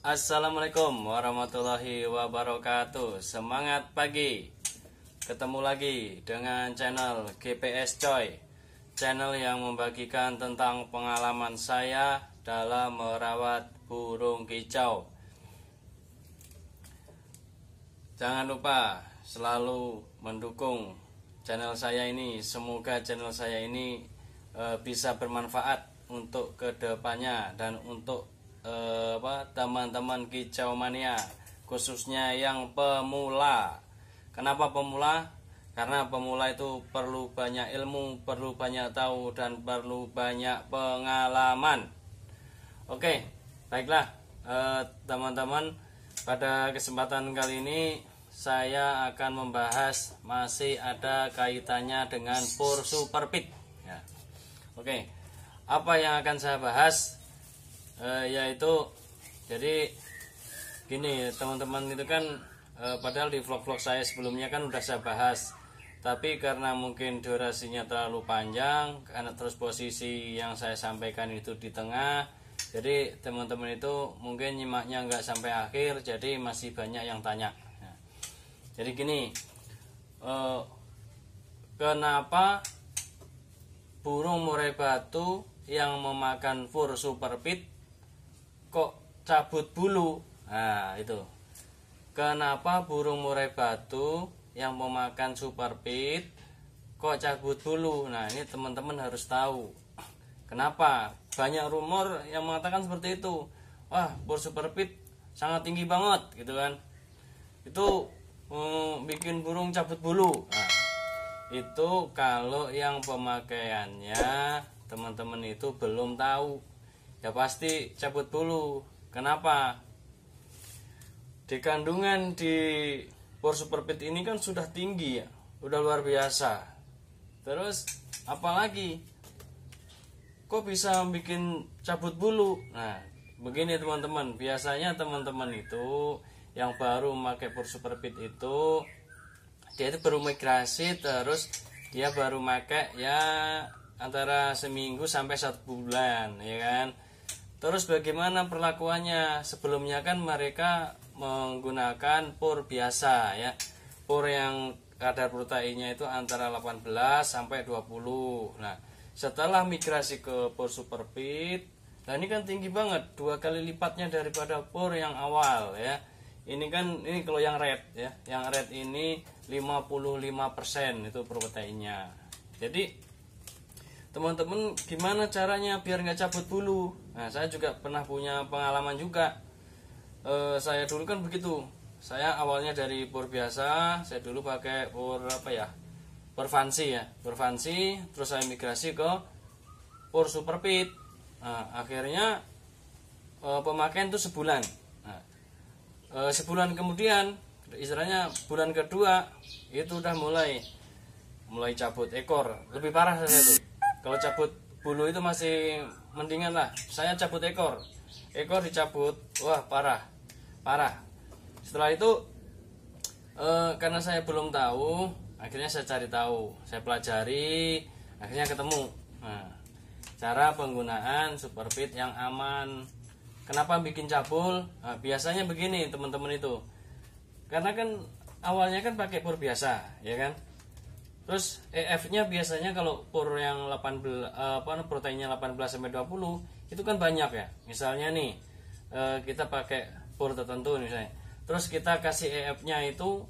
Assalamualaikum warahmatullahi wabarakatuh Semangat pagi Ketemu lagi dengan channel GPS Coy Channel yang membagikan tentang pengalaman saya dalam merawat burung kicau Jangan lupa selalu mendukung channel saya ini Semoga channel saya ini eh, bisa bermanfaat untuk kedepannya dan untuk Eh, apa teman-teman kicau mania khususnya yang pemula. Kenapa pemula? Karena pemula itu perlu banyak ilmu, perlu banyak tahu dan perlu banyak pengalaman. Oke, baiklah eh, teman-teman, eh, pada kesempatan kali ini saya akan membahas masih ada kaitannya dengan pur pit ya. oke apa yang akan saya bahas Eh, ya itu jadi gini teman-teman itu kan eh, padahal di vlog-vlog saya sebelumnya kan udah saya bahas tapi karena mungkin durasinya terlalu panjang karena terus posisi yang saya sampaikan itu di tengah jadi teman-teman itu mungkin nyimaknya nggak sampai akhir jadi masih banyak yang tanya nah, jadi gini eh, kenapa burung murai batu yang memakan fur super pit kok cabut bulu nah itu kenapa burung murai batu yang memakan super pit kok cabut bulu nah ini teman-teman harus tahu kenapa banyak rumor yang mengatakan seperti itu wah bor super pit sangat tinggi banget gitu kan itu mm, bikin burung cabut bulu nah, itu kalau yang pemakaiannya teman-teman itu belum tahu ya pasti cabut bulu. kenapa di kandungan di bor pit ini kan sudah tinggi ya udah luar biasa terus apalagi kok bisa bikin cabut bulu nah begini teman-teman biasanya teman-teman itu yang baru memakai pur pit itu dia itu baru migrasi terus dia baru pakai ya antara seminggu sampai satu bulan ya kan Terus bagaimana perlakuannya? Sebelumnya kan mereka menggunakan pur biasa ya. Pur yang kadar proteinnya itu antara 18 sampai 20. Nah, setelah migrasi ke pur super pit, nah ini kan tinggi banget, dua kali lipatnya daripada pur yang awal ya. Ini kan ini kalau yang red ya, yang red ini 55% itu proteinnya. Jadi teman-teman gimana caranya biar nggak cabut bulu nah saya juga pernah punya pengalaman juga e, saya dulu kan begitu saya awalnya dari bor biasa saya dulu pakai bor apa ya bor fancy ya bor fancy terus saya migrasi ke bor super pit nah, akhirnya e, pemakaian itu sebulan nah, e, sebulan kemudian istilahnya bulan kedua itu udah mulai mulai cabut ekor lebih parah saya tuh kalau cabut bulu itu masih mendingan lah saya cabut ekor ekor dicabut wah parah parah setelah itu e, karena saya belum tahu akhirnya saya cari tahu saya pelajari akhirnya ketemu nah, cara penggunaan super pit yang aman kenapa bikin cabul nah, biasanya begini teman-teman itu karena kan awalnya kan pakai pur biasa ya kan Terus EF-nya biasanya kalau pur yang 18 eh, apa proteinnya 18 sampai 20 itu kan banyak ya. Misalnya nih eh, kita pakai pur tertentu misalnya. Terus kita kasih EF-nya itu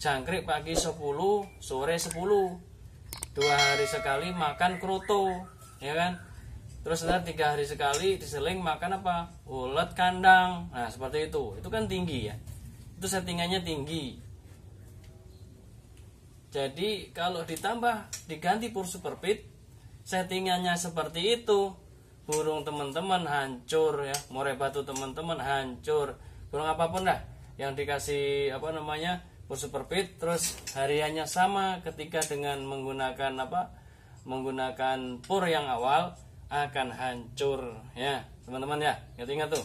jangkrik pagi 10, sore 10. Dua hari sekali makan kroto, ya kan? Terus setelah tiga hari sekali diseling makan apa? ulat kandang. Nah, seperti itu. Itu kan tinggi ya. Itu settingannya tinggi jadi kalau ditambah diganti pur super pit settingannya seperti itu burung teman-teman hancur ya murai batu teman-teman hancur burung apapun dah yang dikasih apa namanya pur super pit terus hariannya sama ketika dengan menggunakan apa menggunakan pur yang awal akan hancur ya teman-teman ya ingat-ingat tuh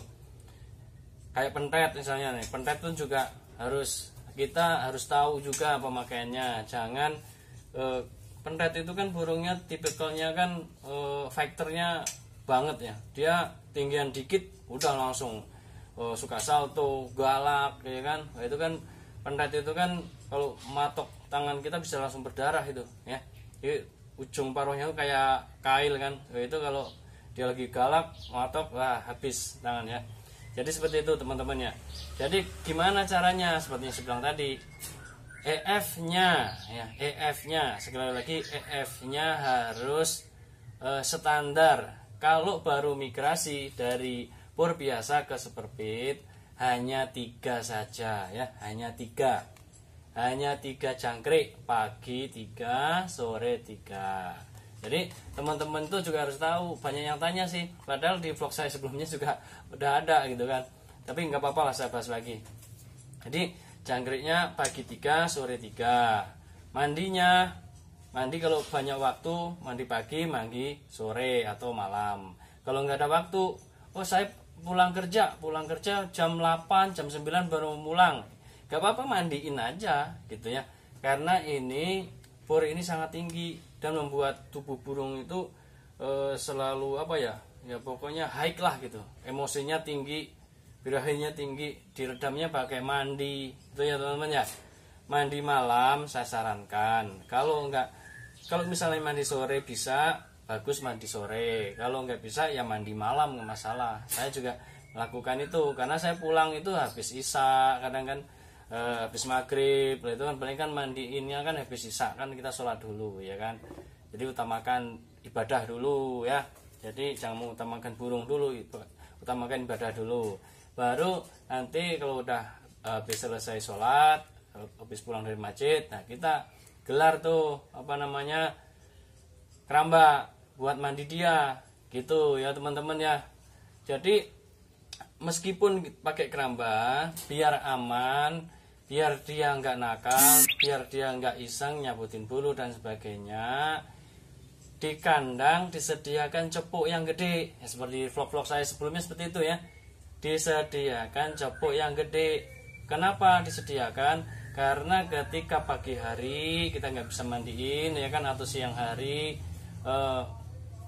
kayak pentet misalnya nih pentet pun juga harus kita harus tahu juga pemakaiannya jangan e, eh, pentet itu kan burungnya tipikalnya kan e, eh, faktornya banget ya dia tinggian dikit udah langsung e, suka salto galak ya kan nah, itu kan pentet itu kan kalau matok tangan kita bisa langsung berdarah itu ya jadi ujung paruhnya itu kayak kail kan nah, itu kalau dia lagi galak matok lah habis tangan ya jadi seperti itu teman-teman ya jadi gimana caranya seperti yang saya bilang tadi EF nya ya EF nya sekali lagi EF nya harus e, standar kalau baru migrasi dari pur biasa ke superbit hanya tiga saja ya hanya tiga hanya tiga jangkrik pagi tiga sore tiga jadi teman-teman tuh juga harus tahu banyak yang tanya sih padahal di vlog saya sebelumnya juga udah ada gitu kan tapi nggak apa-apa lah saya bahas lagi jadi jangkriknya pagi tiga, sore tiga. mandinya mandi kalau banyak waktu mandi pagi mandi sore atau malam kalau nggak ada waktu oh saya pulang kerja pulang kerja jam 8 jam 9 baru pulang gak apa-apa mandiin aja gitu ya karena ini bor ini sangat tinggi dan membuat tubuh burung itu e, selalu apa ya ya pokoknya high lah gitu emosinya tinggi birahinya tinggi diredamnya pakai mandi itu ya teman-teman ya mandi malam saya sarankan kalau enggak kalau misalnya mandi sore bisa bagus mandi sore kalau enggak bisa ya mandi malam nggak masalah saya juga melakukan itu karena saya pulang itu habis isa kadang kan uh, habis maghrib itu kan paling kan mandiinnya kan habis sisa kan kita sholat dulu ya kan jadi utamakan ibadah dulu ya jadi jangan mengutamakan burung dulu utamakan ibadah dulu baru nanti kalau udah eh, habis selesai sholat habis pulang dari masjid nah kita gelar tuh apa namanya keramba buat mandi dia gitu ya teman-teman ya jadi meskipun pakai keramba biar aman biar dia nggak nakal biar dia nggak iseng nyabutin bulu dan sebagainya di kandang disediakan cepuk yang gede ya, seperti vlog-vlog saya sebelumnya seperti itu ya disediakan cepuk yang gede kenapa disediakan karena ketika pagi hari kita nggak bisa mandiin ya kan atau siang hari e,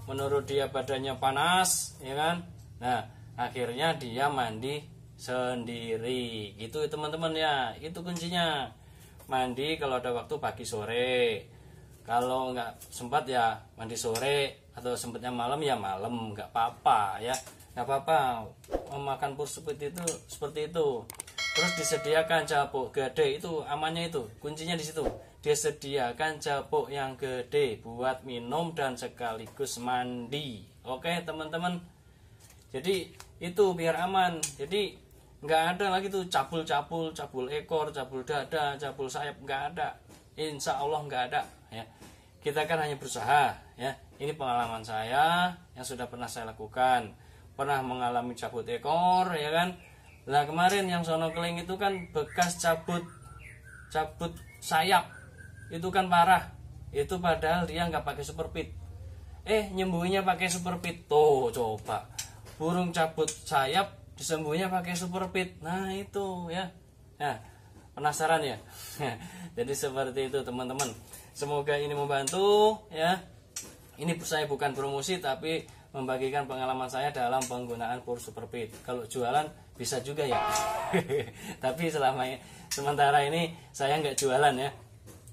menurut dia badannya panas ya kan nah akhirnya dia mandi sendiri gitu teman-teman ya itu kuncinya mandi kalau ada waktu pagi sore kalau nggak sempat ya mandi sore atau sempatnya malam ya malam nggak apa-apa ya nggak apa-apa memakan pur seperti itu seperti itu terus disediakan capuk gede itu amannya itu kuncinya di situ disediakan capuk yang gede buat minum dan sekaligus mandi oke teman-teman jadi itu biar aman jadi nggak ada lagi tuh cabul-cabul cabul ekor cabul dada cabul sayap nggak ada insya Allah nggak ada ya kita kan hanya berusaha ya ini pengalaman saya yang sudah pernah saya lakukan pernah mengalami cabut ekor ya kan lah kemarin yang sono keling itu kan bekas cabut cabut sayap itu kan parah itu padahal dia nggak pakai super pit eh nyembuhinya pakai super pit tuh coba burung cabut sayap disembuhnya pakai super pit nah itu ya nah penasaran ya jadi seperti itu teman-teman semoga ini membantu ya ini saya bukan promosi tapi membagikan pengalaman saya dalam penggunaan pur super pit kalau jualan bisa juga ya tapi selama sementara ini saya nggak jualan ya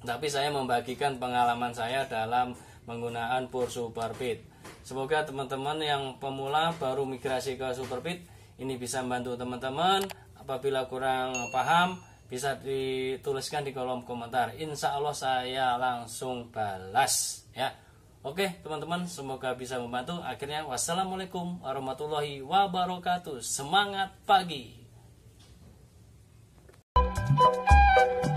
tapi saya membagikan pengalaman saya dalam penggunaan pur super pit Semoga teman-teman yang pemula baru migrasi ke Superbit ini bisa membantu teman-teman. Apabila kurang paham bisa dituliskan di kolom komentar. Insya Allah saya langsung balas ya. Oke teman-teman semoga bisa membantu. Akhirnya wassalamualaikum warahmatullahi wabarakatuh. Semangat pagi. Thank you.